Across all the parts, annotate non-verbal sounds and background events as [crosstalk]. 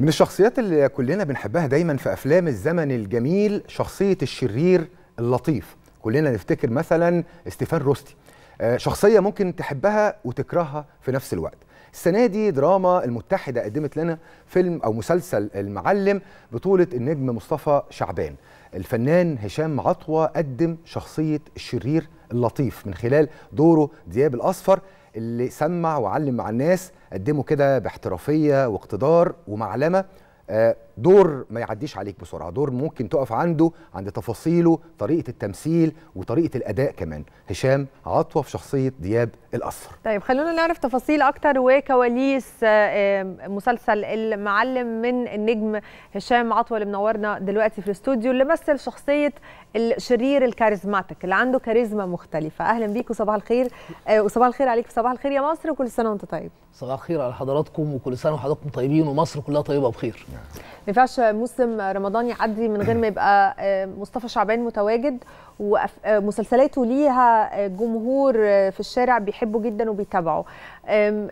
من الشخصيات اللي كلنا بنحبها دايما في افلام الزمن الجميل شخصيه الشرير اللطيف كلنا نفتكر مثلا استيفان روستي آه، شخصيه ممكن تحبها وتكرهها في نفس الوقت السنه دي دراما المتحده قدمت لنا فيلم او مسلسل المعلم بطوله النجم مصطفى شعبان الفنان هشام عطوه قدم شخصيه الشرير اللطيف من خلال دوره دياب الاصفر اللي سمع وعلم مع الناس قدمه كده باحترافيه واقتدار ومعلمه آه، دور ما يعديش عليك بسرعه دور ممكن تقف عنده عند تفاصيله طريقه التمثيل وطريقه الاداء كمان هشام عطوه في شخصيه دياب الاسر طيب خلونا نعرف تفاصيل اكتر وكواليس آه، مسلسل المعلم من النجم هشام عطوه اللي منورنا دلوقتي في الاستوديو اللي مثل شخصيه الشرير الكاريزماتيك اللي عنده كاريزما مختلفه اهلا بيك وصباح الخير آه، وصباح الخير عليك وصباح صباح الخير يا مصر وكل سنه وانت طيب صباح الخير على حضراتكم وكل سنه وحضراتكم طيبين ومصر كلها طيبه بخير نعم. ما ينفعش موسم رمضان يعدي من غير ما يبقى آه، مصطفى شعبان متواجد ومسلسلاته آه، ليها آه، جمهور في الشارع بيحبه جدا وبيتابعه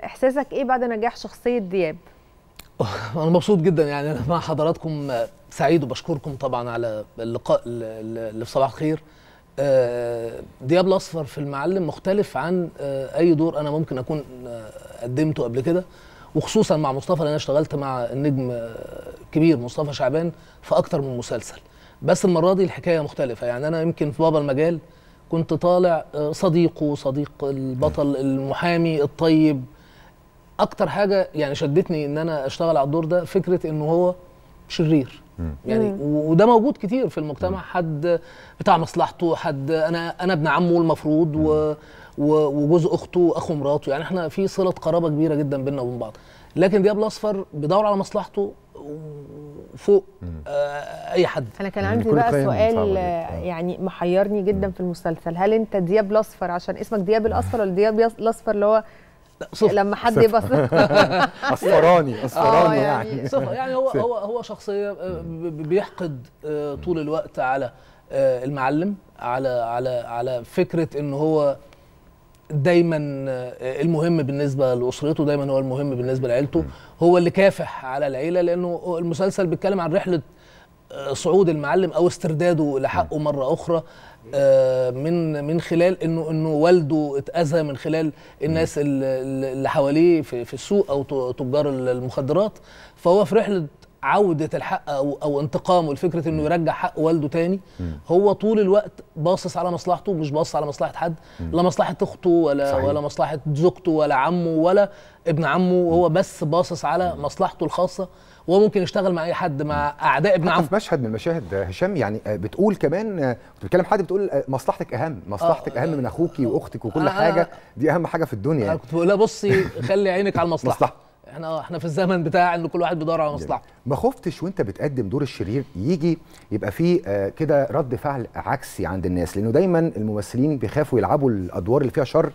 احساسك ايه بعد نجاح شخصيه دياب [laughs] انا مبسوط جدا يعني انا مع حضراتكم سعيد وبشكركم طبعا على اللقاء اللي في صباح الخير دياب الاصفر في المعلم مختلف عن اي دور انا ممكن اكون قدمته قبل كده وخصوصا مع مصطفى لان انا اشتغلت مع النجم الكبير مصطفى شعبان في اكتر من مسلسل بس المره دي الحكايه مختلفه يعني انا يمكن في بابا المجال كنت طالع آه، صديقه صديق البطل المحامي الطيب اكتر حاجه يعني شدتني ان انا اشتغل على الدور ده فكره ان هو شرير يعني وده موجود كتير في المجتمع حد بتاع مصلحته حد انا انا ابن عمه المفروض و وجوز اخته واخو مراته يعني احنا في صله قرابه كبيره جدا بيننا وبين بعض لكن دياب الاصفر بيدور على مصلحته فوق آه اي حد انا كان عندي بقى سؤال آه، يعني محيرني جدا مم. في المسلسل هل انت دياب الاصفر عشان اسمك دياب الاصفر ولا دياب الاصفر اللي هو صف. لما حد يبقى اصفراني [laughs] اصفراني آه، يعني يعني, صف. يعني هو هو هو شخصيه آه، بيحقد آه، طول الوقت على المعلم على على على فكره ان هو دايما المهم بالنسبه لاسرته دايما هو المهم بالنسبه لعيلته هو اللي كافح على العيله لانه المسلسل بيتكلم عن رحله صعود المعلم او استرداده لحقه مره اخرى آه، من من خلال انه انه والده اتاذى من خلال الناس اللي حواليه في, السوق او تجار المخدرات فهو في رحله عوده الحق او او انتقامه لفكره انه يرجع حق والده تاني هو طول الوقت باصص على مصلحته مش باصص على مصلحه حد لا مصلحه اخته ولا صحيح. ولا مصلحه زوجته ولا عمه ولا ابن عمه هو بس باصص على مصلحته الخاصه وممكن يشتغل مع اي حد مع اعداء ابن عمه في مشهد من المشاهد هشام يعني آه، بتقول كمان آه، بتتكلم حد بتقول آه، مصلحتك اهم مصلحتك اهم من اخوكي واختك وكل حاجه دي اهم حاجه في الدنيا يعني. كنت لها بصي [laughs] خلي عينك على المصلحه احنا اه احنا في الزمن بتاع ان كل واحد بيدور على مصلحته ما خفتش وانت بتقدم دور الشرير يجي يبقى فيه آه، كده رد فعل عكسي عند الناس لانه دايما الممثلين بيخافوا يلعبوا الادوار اللي فيها شر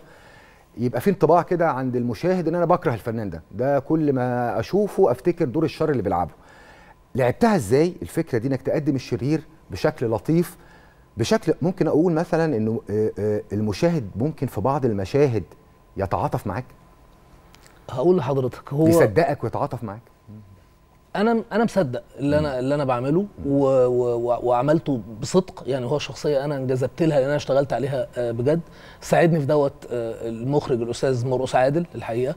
يبقى في انطباع كده عند المشاهد ان انا بكره الفنان ده ده كل ما اشوفه افتكر دور الشر اللي بيلعبه لعبتها ازاي الفكره دي انك تقدم الشرير بشكل لطيف بشكل ممكن اقول مثلا انه آه، المشاهد ممكن في بعض المشاهد يتعاطف معاك هقول لحضرتك هو يصدقك ويتعاطف معاك انا انا مصدق اللي انا اللي انا بعمله و... و... وعملته بصدق يعني هو شخصيه انا انجذبت لها لان انا اشتغلت عليها آه، بجد ساعدني في دوت آه، المخرج الاستاذ مرقص عادل الحقيقه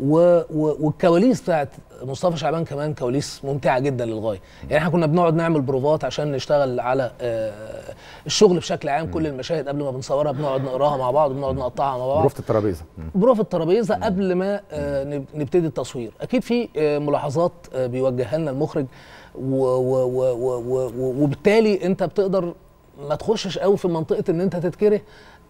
و... و... والكواليس بتاعت مصطفى شعبان كمان كواليس ممتعه جدا للغايه يعني احنا كنا بنقعد نعمل بروفات عشان نشتغل على آه، الشغل بشكل عام كل المشاهد قبل ما بنصورها بنقعد نقراها مع بعض وبنقعد نقطعها مع بعض بروفه الترابيزه بروفه الترابيزه قبل ما آه، نبتدي التصوير اكيد في آه، ملاحظات بيوجهها لنا المخرج و... و... و... و... وبالتالي انت بتقدر ما تخشش قوي في منطقه ان انت تتكره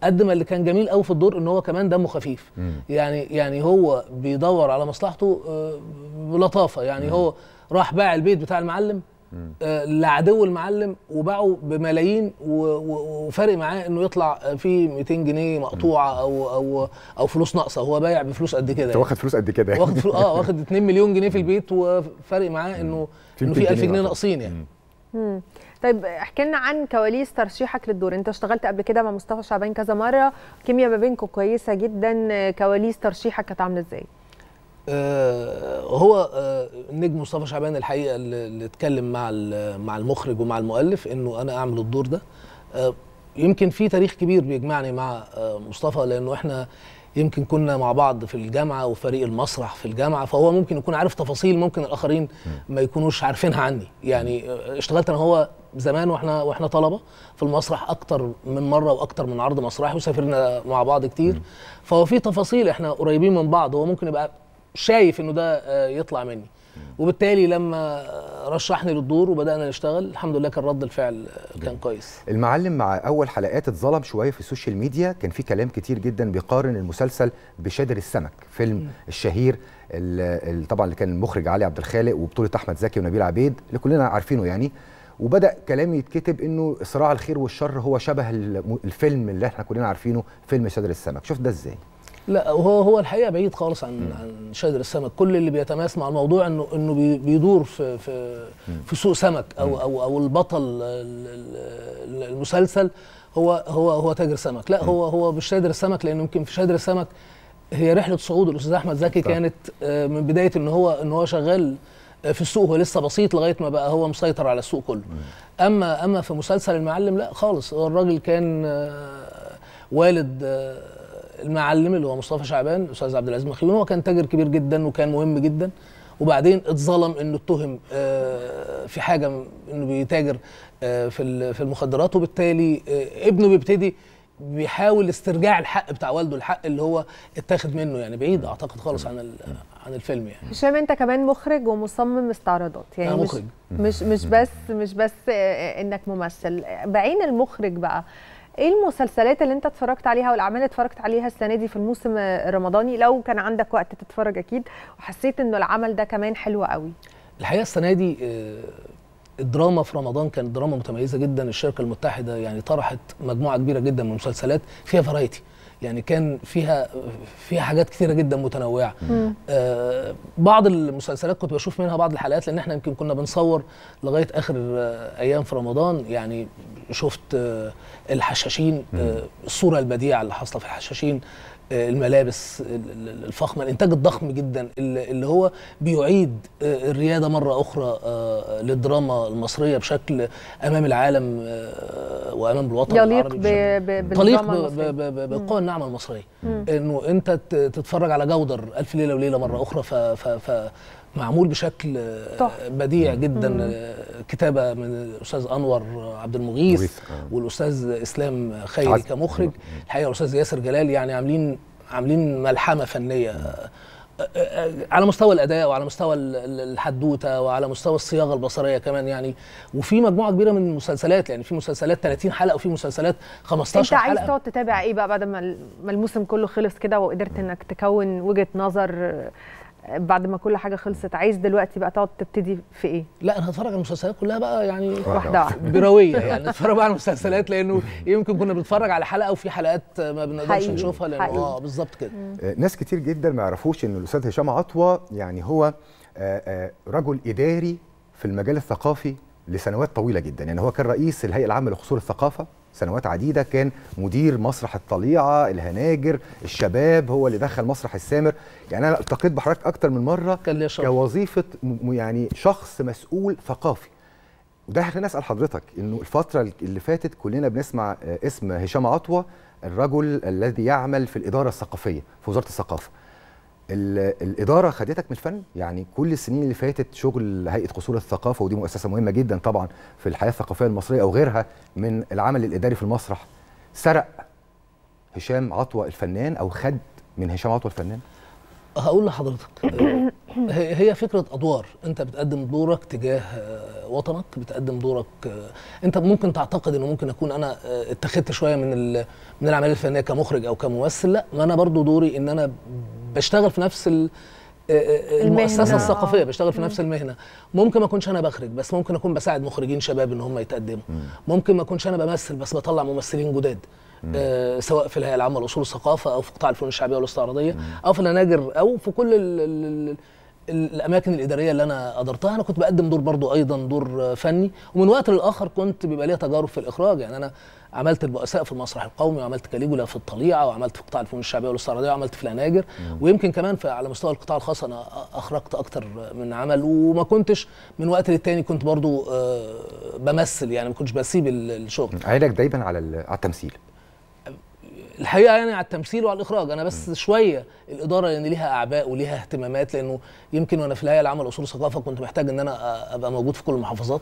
قد ما اللي كان جميل قوي في الدور ان هو كمان دمه خفيف مم. يعني يعني هو بيدور على مصلحته آه، بلطافه يعني مم. هو راح باع البيت بتاع المعلم آه، لعدو المعلم وباعه بملايين وفارق معاه انه يطلع في 200 جنيه مقطوعه او او او فلوس ناقصه هو بايع بفلوس قد كده يعني. واخد فلوس قد كده يعني. واخد اه واخد 2 مليون جنيه في البيت وفارق معاه انه انه في 1000 جنيه ناقصين يعني مم. طيب احكي لنا عن كواليس ترشيحك للدور انت اشتغلت قبل كده مع مصطفى شعبان كذا مره كيمياء ما بينكم كويسه جدا كواليس ترشيحك كانت عامله ازاي آه، هو النجم آه، نجم مصطفى شعبان الحقيقه اللي اتكلم مع مع المخرج ومع المؤلف انه انا اعمل الدور ده آه، يمكن في تاريخ كبير بيجمعني مع مصطفى لانه احنا يمكن كنا مع بعض في الجامعه وفريق المسرح في الجامعه فهو ممكن يكون عارف تفاصيل ممكن الاخرين ما يكونوش عارفينها عني يعني اشتغلت انا هو زمان واحنا واحنا طلبه في المسرح اكتر من مره واكتر من عرض مسرحي وسافرنا مع بعض كتير فهو في تفاصيل احنا قريبين من بعض هو ممكن يبقى شايف انه ده آه، يطلع مني وبالتالي لما رشحني للدور وبدانا نشتغل الحمد لله كان رد الفعل كان كويس المعلم مع اول حلقات اتظلم شويه في السوشيال ميديا كان في كلام كتير جدا بيقارن المسلسل بشادر السمك فيلم م. الشهير طبعا اللي كان المخرج علي عبد الخالق وبطوله احمد زكي ونبيل عبيد اللي كلنا عارفينه يعني وبدا كلام يتكتب انه صراع الخير والشر هو شبه الفيلم اللي احنا كلنا عارفينه فيلم شادر السمك شفت ده ازاي لا هو هو الحقيقه بعيد خالص عن م. عن شادر السمك كل اللي بيتماس مع الموضوع انه انه بيدور في في في سوق سمك او م. او او البطل المسلسل هو هو هو تاجر سمك لا هو هو مش شادر السمك لانه يمكن في شادر السمك هي رحله صعود الاستاذ احمد زكي طبعا. كانت آه، من بدايه ان هو ان هو شغال آه، في السوق هو لسه بسيط لغايه ما بقى هو مسيطر على السوق كله مم. اما اما في مسلسل المعلم لا خالص هو الراجل كان آه، والد المعلم اللي هو مصطفى شعبان الاستاذ عبد العزيز مخيون هو كان تاجر كبير جدا وكان مهم جدا وبعدين اتظلم انه اتهم آه، في حاجه انه بيتاجر آه، في في المخدرات وبالتالي آه، ابنه بيبتدي بيحاول استرجاع الحق بتاع والده الحق اللي هو اتاخد منه يعني بعيد اعتقد خالص عن عن الفيلم يعني هشام انت كمان مخرج ومصمم استعراضات يعني أنا مخرج. مش مش بس مش بس انك ممثل بعين المخرج بقى ايه المسلسلات اللي انت اتفرجت عليها والاعمال اللي اتفرجت عليها السنه دي في الموسم الرمضاني لو كان عندك وقت تتفرج اكيد وحسيت انه العمل ده كمان حلو قوي الحقيقه السنه دي آه، الدراما في رمضان كانت دراما متميزه جدا الشركه المتحده يعني طرحت مجموعه كبيره جدا من المسلسلات فيها فرايتي يعني كان فيها فيها حاجات كثيره جدا متنوعه آه بعض المسلسلات كنت بشوف منها بعض الحلقات لان احنا يمكن كنا بنصور لغايه اخر آه ايام في رمضان يعني شفت آه الحشاشين آه الصوره البديعه اللي حاصله في الحشاشين آه، الملابس الفخمه الانتاج الضخم جدا اللي هو بيعيد آه، الرياده مره اخرى آه، للدراما المصريه بشكل امام العالم وامام الوطن يليق العربي يليق بالقوى الناعمه المصريه انه انت تتفرج على جودر الف ليله وليله مره اخرى ف, ف, ف معمول بشكل طح. بديع جدا مم. كتابه من الاستاذ انور عبد المغيث آه. والاستاذ اسلام خيري كمخرج الحقيقه الاستاذ ياسر جلال يعني عاملين عاملين ملحمه فنيه آه، آه، على مستوى الاداء وعلى مستوى الحدوته وعلى مستوى الصياغه البصريه كمان يعني وفي مجموعه كبيره من المسلسلات يعني في مسلسلات 30 حلقه وفي مسلسلات 15 حلقه انت عايز تقعد تتابع ايه بقى بعد ما الموسم كله خلص كده وقدرت انك تكون وجهه نظر بعد ما كل حاجه خلصت عايز دلوقتي بقى تقعد تبتدي في ايه؟ لا انا هتفرج على المسلسلات كلها بقى يعني واحده واحده برويه يعني اتفرج [laughs] بقى على المسلسلات لانه يمكن كنا بنتفرج على حلقه وفي حلقات ما بنقدرش نشوفها لانه اه بالظبط كده آه، ناس كتير جدا ما يعرفوش ان الاستاذ هشام عطوه يعني هو آه، آه، رجل اداري في المجال الثقافي لسنوات طويله جدا يعني هو كان رئيس الهيئه العامه لقصور الثقافه سنوات عديده كان مدير مسرح الطليعه الهناجر الشباب هو اللي دخل مسرح السامر يعني انا التقيت بحضرتك اكتر من مره كان كوظيفه يعني شخص مسؤول ثقافي وده خليني اسال حضرتك انه الفتره اللي فاتت كلنا بنسمع آه، اسم هشام عطوه الرجل الذي يعمل في الاداره الثقافيه في وزاره الثقافه الاداره خدتك من الفن يعني كل السنين اللي فاتت شغل هيئه قصور الثقافه ودي مؤسسه مهمه جدا طبعا في الحياه الثقافيه المصريه او غيرها من العمل الاداري في المسرح سرق هشام عطوه الفنان او خد من هشام عطوه الفنان هقول لحضرتك هي فكره ادوار انت بتقدم دورك تجاه وطنك بتقدم دورك انت ممكن تعتقد انه ممكن اكون انا اتخذت شويه من من العمليه الفنيه كمخرج او كممثل لا ما انا برضو دوري ان انا بشتغل في نفس آه، آه، آه، المؤسسه الثقافيه بشتغل في نفس المهنه ممكن ما اكونش انا بخرج بس ممكن اكون بساعد مخرجين شباب ان هم يتقدموا ممكن ما اكونش انا بمثل بس بطلع ممثلين جداد آه سواء في الهيئه العامه لاصول الثقافه او في قطاع الفنون الشعبيه والاستعراضيه او في الهناجر او في كل الـ الـ الـ الاماكن الاداريه اللي انا ادرتها انا كنت بقدم دور برضو ايضا دور فني ومن وقت للاخر كنت بيبقى ليا تجارب في الاخراج يعني انا عملت البؤساء في المسرح القومي وعملت كاليجولا في الطليعه وعملت في قطاع الفنون الشعبيه والاستعراضيه وعملت في الاناجر ويمكن كمان في على مستوى القطاع الخاص انا اخرجت اكتر من عمل وما كنتش من وقت للتاني كنت برضو آه، بمثل يعني ما كنتش بسيب الشغل عينك دايما على على التمثيل الحقيقه يعني على التمثيل وعلى الاخراج انا بس م. شويه الاداره لان ليها اعباء وليها اهتمامات لانه يمكن وانا في الهيئه العامه لاصول الثقافه كنت محتاج ان انا ابقى موجود في كل المحافظات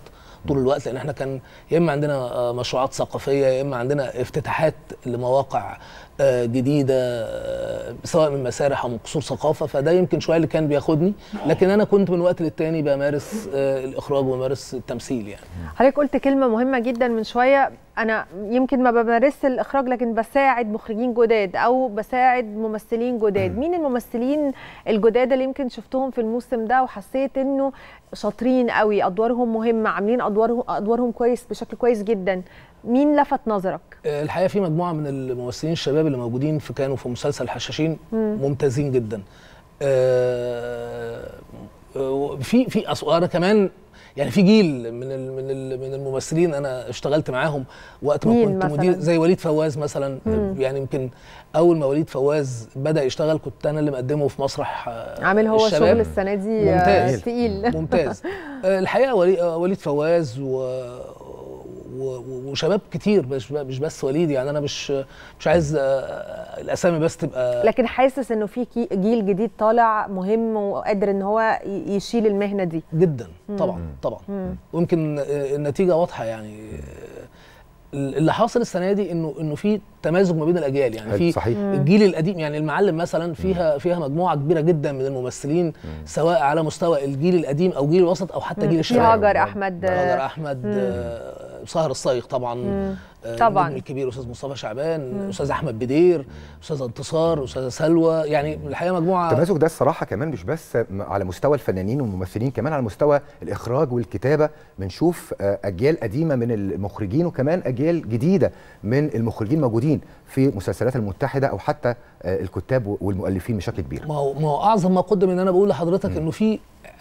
طول الوقت لان احنا كان يا اما عندنا آه، مشروعات ثقافيه يا اما عندنا افتتاحات لمواقع آه، جديده آه، سواء من مسارح او من قصور ثقافه فده يمكن شويه اللي كان بياخدني لكن انا كنت من وقت للتاني بمارس آه، الاخراج وبمارس التمثيل يعني حضرتك قلت كلمه مهمه جدا من شويه انا يمكن ما بمارسش الاخراج لكن بساعد مخرجين جداد او بساعد ممثلين جداد مين الممثلين الجداد اللي يمكن شفتهم في الموسم ده وحسيت انه شاطرين قوي ادوارهم مهمه عاملين ادوارهم ادوارهم كويس بشكل كويس جدا مين لفت نظرك؟ آه، الحقيقه في مجموعه من الممثلين الشباب اللي موجودين في كانوا في مسلسل حشاشين ممتازين جدا. آه، آه، في في انا كمان يعني في جيل من الـ من الـ من الممثلين انا اشتغلت معاهم وقت ما كنت مثلاً؟ مدير زي وليد فواز مثلا مم. يعني يمكن اول ما وليد فواز بدا يشتغل كنت انا اللي مقدمه في مسرح عامل هو الشباب. شغل السنه دي ممتاز تقيل ممتاز [laughs] الحقيقه وليد فواز وشباب كتير مش مش بس وليد يعني انا مش مش عايز آه، الاسامي بس تبقى لكن حاسس انه في جيل جديد طالع مهم وقادر ان هو يشيل المهنه دي جدا طبعا طبعا ويمكن آه، النتيجه واضحه يعني اللي حاصل السنه دي انه انه في تمازج ما بين الاجيال يعني في صحيح. الجيل القديم يعني المعلم مثلا فيها فيها مجموعه كبيره جدا من الممثلين سواء على مستوى الجيل القديم او جيل الوسط او حتى جيل الشباب هاجر احمد هاجر احمد وسهر الصايغ طبعا مم. آه، طبعا النجم الكبير استاذ مصطفى شعبان استاذ احمد بدير استاذ انتصار استاذ سلوى يعني الحقيقه مجموعه التماسك ده الصراحه كمان مش بس على مستوى الفنانين والممثلين كمان على مستوى الاخراج والكتابه بنشوف آه، اجيال قديمه من المخرجين وكمان اجيال جديده من المخرجين موجودين في مسلسلات المتحده او حتى آه، الكتاب والمؤلفين بشكل كبير ما هو ما هو اعظم ما قدم ان انا بقول لحضرتك انه في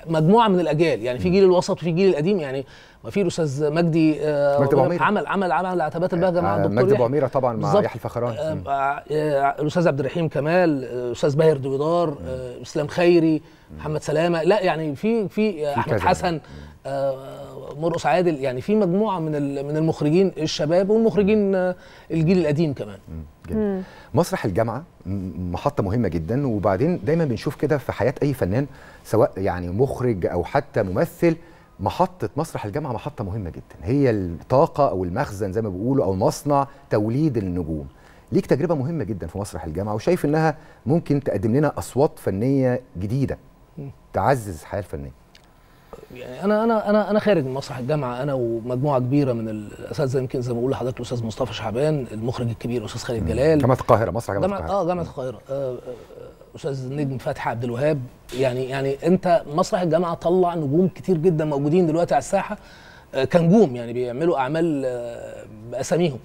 مجموعه من الاجيال يعني في جيل الوسط وفي جيل القديم يعني ما في الاستاذ مجدي آه عمل عمل عمل عتبات الوقت البهجه مع آه، الدكتور مجدي بعميره طبعا مع يحيى الفخراني آه، آه، الاستاذ عبد الرحيم كمال الاستاذ باهر دويدار اسلام خيري محمد سلامه لا يعني في في احمد حسن مرقص عادل يعني في مجموعه من من المخرجين الشباب والمخرجين الجيل القديم كمان مسرح الجامعه محطه مهمه جدا وبعدين دايما بنشوف كده في حياه اي فنان سواء يعني مخرج او حتى ممثل محطة مسرح الجامعة محطة مهمة جدا هي الطاقة أو المخزن زي ما بيقولوا أو مصنع توليد النجوم ليك تجربة مهمة جدا في مسرح الجامعة وشايف إنها ممكن تقدم لنا أصوات فنية جديدة تعزز الحياة الفنية يعني انا انا انا انا خارج من مسرح الجامعه انا ومجموعه كبيره من الاساتذه يمكن زي ما بقول لحضرتك الاستاذ مصطفى شعبان المخرج الكبير الاستاذ خالد جلال جامعه القاهره مسرح جامعه القاهره اه جامعه القاهره آه, آه، استاذ نجم فتحي عبد الوهاب يعني يعني انت مسرح الجامعه طلع نجوم كتير جدا موجودين دلوقتي على الساحه آه، كنجوم يعني بيعملوا اعمال آه، باساميهم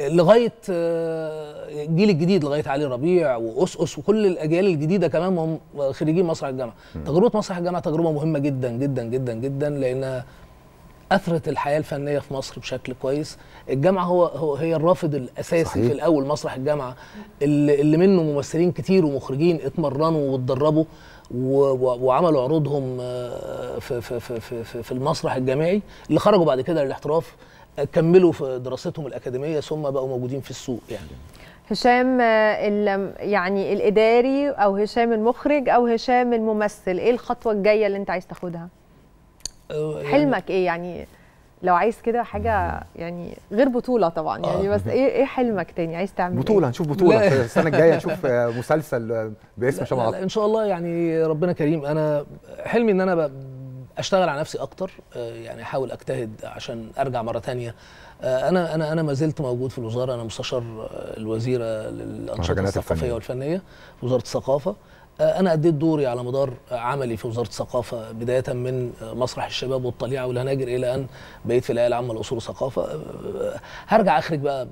لغايه آه، الجيل الجديد لغايه علي ربيع واسقس وكل الاجيال الجديده كمان هم خريجين مسرح الجامعه تجربه مسرح الجامعه تجربه مهمه جدا جدا جدا جدا لانها اثرت الحياه الفنيه في مصر بشكل كويس الجامعه هو, هو هي الرافد الاساسي صحيح. في الاول مسرح الجامعه اللي, اللي منه ممثلين كتير ومخرجين اتمرنوا واتدربوا وعملوا عروضهم آه، في, في, في, في, في المسرح الجامعي اللي خرجوا بعد كده للاحتراف آه، كملوا في دراستهم الاكاديميه ثم بقوا موجودين في السوق يعني هشام آه، يعني الاداري او هشام المخرج او هشام الممثل ايه الخطوه الجايه اللي انت عايز تاخدها يعني حلمك ايه يعني لو عايز كده حاجه يعني غير بطوله طبعا يعني آه. بس ايه ايه حلمك تاني عايز تعمل بطوله إيه؟ نشوف بطوله السنه الجايه نشوف آه، مسلسل آه، باسم شمعة ان شاء الله يعني ربنا كريم انا حلمي ان انا اشتغل على نفسي اكتر يعني احاول اجتهد عشان ارجع مره تانية انا انا انا ما زلت موجود في الوزاره انا مستشار الوزيره للانشطه الثقافيه والفنيه في وزاره الثقافه آه، انا اديت دوري على مدار عملي في وزاره الثقافه بدايه من مسرح الشباب والطليعه والهناجر الى ان بقيت في الهيئه العامه لاصول الثقافه آه، آه، هرجع اخرج بقى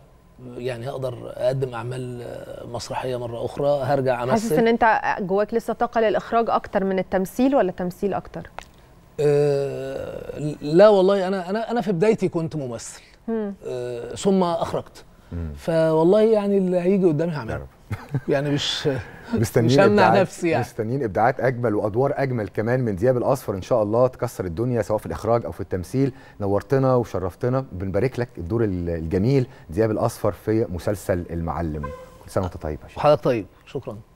يعني هقدر اقدم اعمال مسرحيه مره اخرى هرجع امثل حاسس ان انت جواك لسه طاقه للاخراج اكتر من التمثيل ولا التمثيل اكتر أه لا والله انا انا انا في بدايتي كنت ممثل أه ثم اخرجت فوالله يعني اللي هيجي قدامي هعمله يعني مش [laughs] [laughs] مستنيين إبداعات نفسي يعني. مستنيين ابداعات اجمل وادوار اجمل كمان من دياب الاصفر ان شاء الله تكسر الدنيا سواء في الاخراج او في التمثيل نورتنا وشرفتنا بنبارك لك الدور الجميل دياب الاصفر في مسلسل المعلم كل سنه وانت طيب حضرتك طيب شكرا